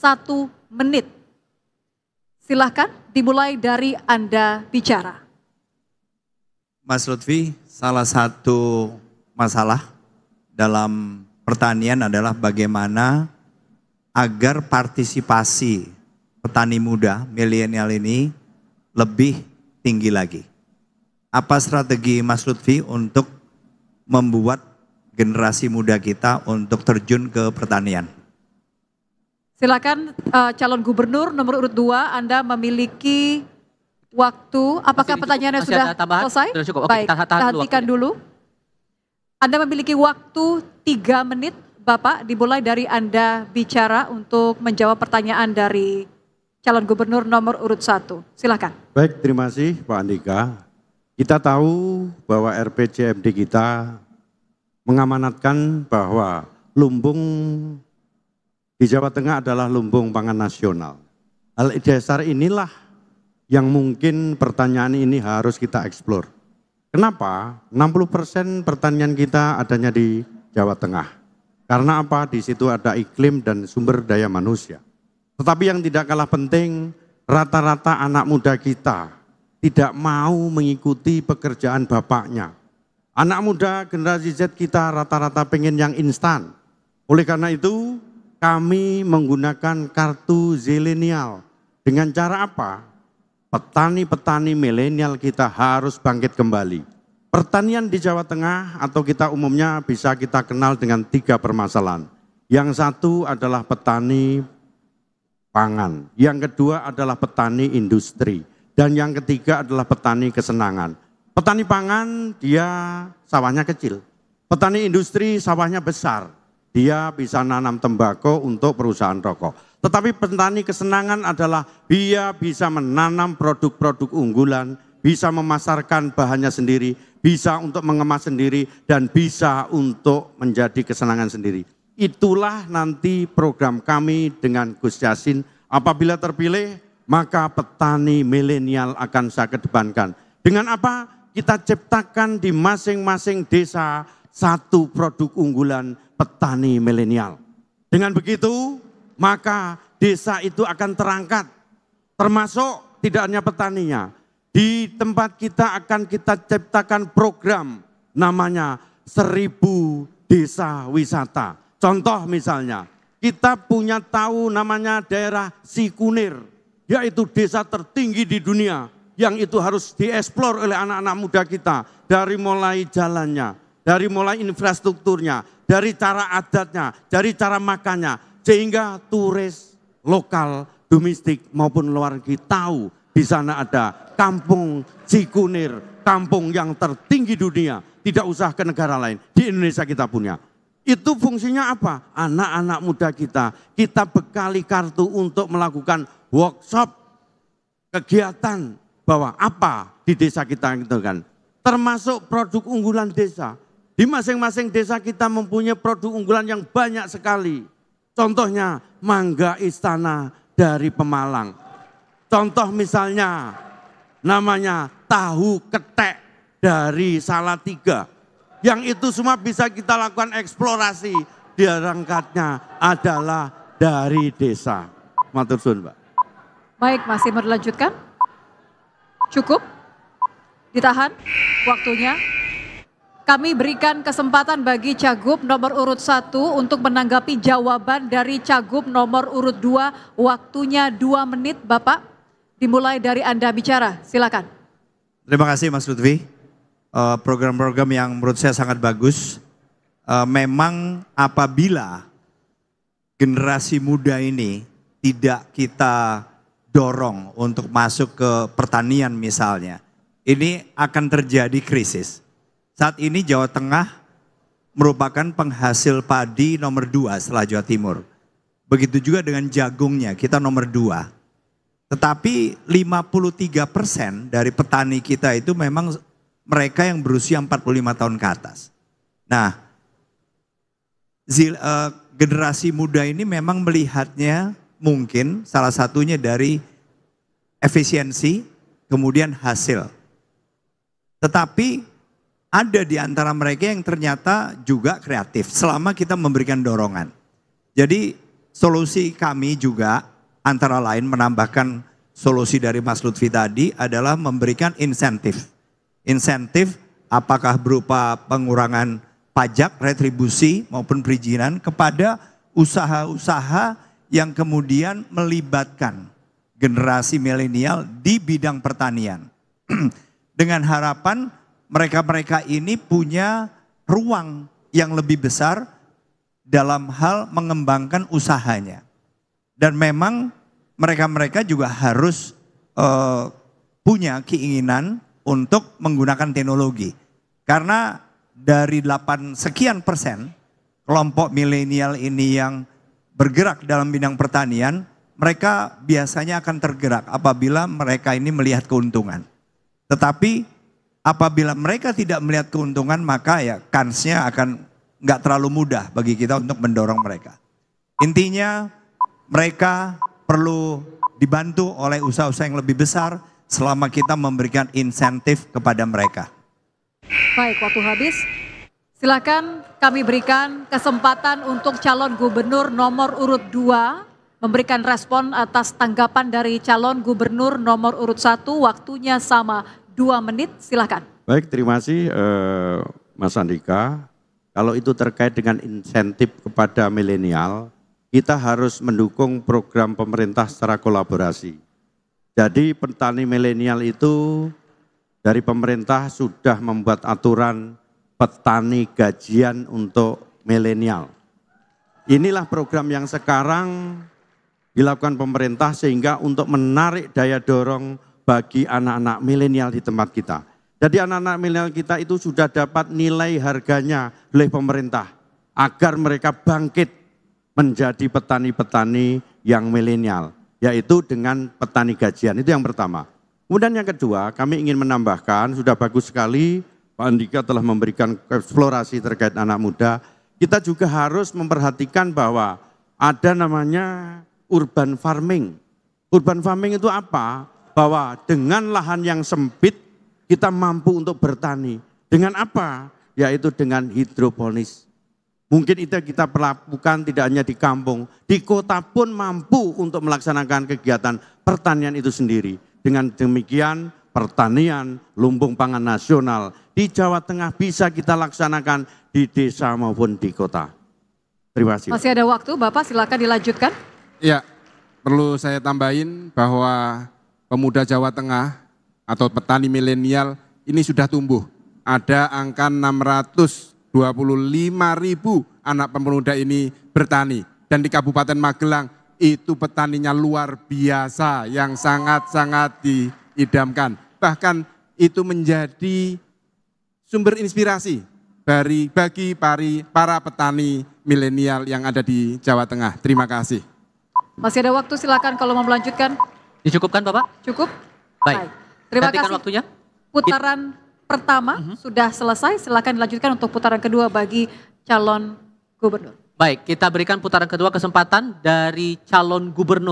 satu menit. Silahkan dimulai dari Anda bicara. Mas Lutfi, salah satu masalah dalam pertanian adalah bagaimana agar partisipasi petani muda milenial ini lebih tinggi lagi. Apa strategi Mas Lutfi untuk membuat generasi muda kita untuk terjun ke pertanian? Silakan uh, calon gubernur nomor urut 2 Anda memiliki waktu. Apakah masih pertanyaannya masih sudah tambahan? selesai? Sudah cukup. Baik, tahan, tahan hentikan dulu. dulu. Anda memiliki waktu tiga menit Bapak dimulai dari Anda bicara untuk menjawab pertanyaan dari calon gubernur nomor urut satu. Silakan. Baik, terima kasih Pak Andika. Kita tahu bahwa RPJMD kita mengamanatkan bahwa lumbung di Jawa Tengah adalah lumbung pangan nasional. Hal dasar inilah yang mungkin pertanyaan ini harus kita eksplor. Kenapa 60% pertanian kita adanya di Jawa Tengah? Karena apa? Di situ ada iklim dan sumber daya manusia. Tetapi yang tidak kalah penting, rata-rata anak muda kita tidak mau mengikuti pekerjaan bapaknya. Anak muda generasi Z kita rata-rata pengen yang instan. Oleh karena itu, kami menggunakan kartu zilenial. Dengan cara apa? Petani-petani milenial kita harus bangkit kembali. Pertanian di Jawa Tengah atau kita umumnya bisa kita kenal dengan tiga permasalahan. Yang satu adalah petani pangan, yang kedua adalah petani industri, dan yang ketiga adalah petani kesenangan. Petani pangan dia sawahnya kecil, petani industri sawahnya besar, dia bisa nanam tembakau untuk perusahaan rokok. Tetapi petani kesenangan adalah dia bisa menanam produk-produk unggulan, bisa memasarkan bahannya sendiri, bisa untuk mengemas sendiri, dan bisa untuk menjadi kesenangan sendiri. Itulah nanti program kami dengan Gus Yasin. Apabila terpilih, maka petani milenial akan saya kedepankan. Dengan apa? Kita ciptakan di masing-masing desa satu produk unggulan petani milenial. Dengan begitu, maka desa itu akan terangkat, termasuk tidak hanya petaninya. Di tempat kita akan kita ciptakan program namanya Seribu Desa Wisata. Contoh misalnya, kita punya tahu namanya daerah Sikunir, yaitu desa tertinggi di dunia yang itu harus dieksplor oleh anak-anak muda kita dari mulai jalannya, dari mulai infrastrukturnya, dari cara adatnya, dari cara makannya, sehingga turis lokal, domestik maupun luar negeri tahu di sana ada kampung Cikunir, kampung yang tertinggi dunia, tidak usah ke negara lain, di Indonesia kita punya. Itu fungsinya apa? Anak-anak muda kita, kita bekali kartu untuk melakukan workshop, kegiatan bahwa apa di desa kita gitu kan. Termasuk produk unggulan desa. Di masing-masing desa kita mempunyai produk unggulan yang banyak sekali. Contohnya mangga istana dari Pemalang. Contoh misalnya namanya tahu ketek dari Salatiga. Yang itu semua bisa kita lakukan eksplorasi. rangkatnya adalah dari desa. Matur suwun, Pak. Baik, masih melanjutkan? Cukup? Ditahan waktunya. Kami berikan kesempatan bagi Cagup nomor urut 1 untuk menanggapi jawaban dari Cagup nomor urut 2. Waktunya 2 menit Bapak. Dimulai dari Anda bicara, silakan. Terima kasih Mas Lutfi. Eh, program-program yang menurut saya sangat bagus. Eh, memang apabila generasi muda ini tidak kita dorong untuk masuk ke pertanian misalnya, ini akan terjadi krisis saat ini Jawa Tengah merupakan penghasil padi nomor dua setelah Jawa Timur. Begitu juga dengan jagungnya, kita nomor dua. Tetapi 53 persen dari petani kita itu memang mereka yang berusia 45 tahun ke atas. Nah, eh, generasi muda ini memang melihatnya mungkin salah satunya dari efisiensi, kemudian hasil. Tetapi ada di antara mereka yang ternyata juga kreatif selama kita memberikan dorongan. Jadi solusi kami juga antara lain menambahkan solusi dari Mas Lutfi tadi adalah memberikan insentif. Insentif apakah berupa pengurangan pajak, retribusi maupun perizinan kepada usaha-usaha yang kemudian melibatkan generasi milenial di bidang pertanian. Dengan harapan mereka-mereka ini punya ruang yang lebih besar dalam hal mengembangkan usahanya. Dan memang mereka-mereka juga harus uh, punya keinginan untuk menggunakan teknologi. Karena dari 8 sekian persen kelompok milenial ini yang bergerak dalam bidang pertanian, mereka biasanya akan tergerak apabila mereka ini melihat keuntungan. Tetapi Apabila mereka tidak melihat keuntungan maka ya kansnya akan nggak terlalu mudah bagi kita untuk mendorong mereka. Intinya mereka perlu dibantu oleh usaha-usaha yang lebih besar selama kita memberikan insentif kepada mereka. Baik, waktu habis. Silakan kami berikan kesempatan untuk calon gubernur nomor urut 2 memberikan respon atas tanggapan dari calon gubernur nomor urut 1 waktunya sama dua menit, silahkan. Baik, terima kasih eh, Mas Andika. Kalau itu terkait dengan insentif kepada milenial, kita harus mendukung program pemerintah secara kolaborasi. Jadi petani milenial itu dari pemerintah sudah membuat aturan petani gajian untuk milenial. Inilah program yang sekarang dilakukan pemerintah sehingga untuk menarik daya dorong bagi anak-anak milenial di tempat kita. Jadi anak-anak milenial kita itu sudah dapat nilai harganya oleh pemerintah agar mereka bangkit menjadi petani-petani yang milenial, yaitu dengan petani gajian. Itu yang pertama. Kemudian yang kedua, kami ingin menambahkan, sudah bagus sekali Pak Andika telah memberikan eksplorasi terkait anak muda. Kita juga harus memperhatikan bahwa ada namanya urban farming. Urban farming itu apa? bahwa dengan lahan yang sempit kita mampu untuk bertani. Dengan apa? Yaitu dengan hidroponis. Mungkin itu kita perlakukan tidak hanya di kampung, di kota pun mampu untuk melaksanakan kegiatan pertanian itu sendiri. Dengan demikian pertanian lumbung pangan nasional di Jawa Tengah bisa kita laksanakan di desa maupun di kota. Terima kasih. Masih ada waktu, Bapak silakan dilanjutkan. Ya, perlu saya tambahin bahwa pemuda Jawa Tengah atau petani milenial ini sudah tumbuh. Ada angka 625 ribu anak pemuda ini bertani. Dan di Kabupaten Magelang itu petaninya luar biasa yang sangat-sangat diidamkan. Bahkan itu menjadi sumber inspirasi bagi, bagi pari, para petani milenial yang ada di Jawa Tengah. Terima kasih. Masih ada waktu silakan kalau mau melanjutkan. Dicukupkan Bapak? Cukup. Baik. Terima Gantikan kasih. waktunya. Putaran pertama mm -hmm. sudah selesai. Silakan dilanjutkan untuk putaran kedua bagi calon gubernur. Baik, kita berikan putaran kedua kesempatan dari calon gubernur.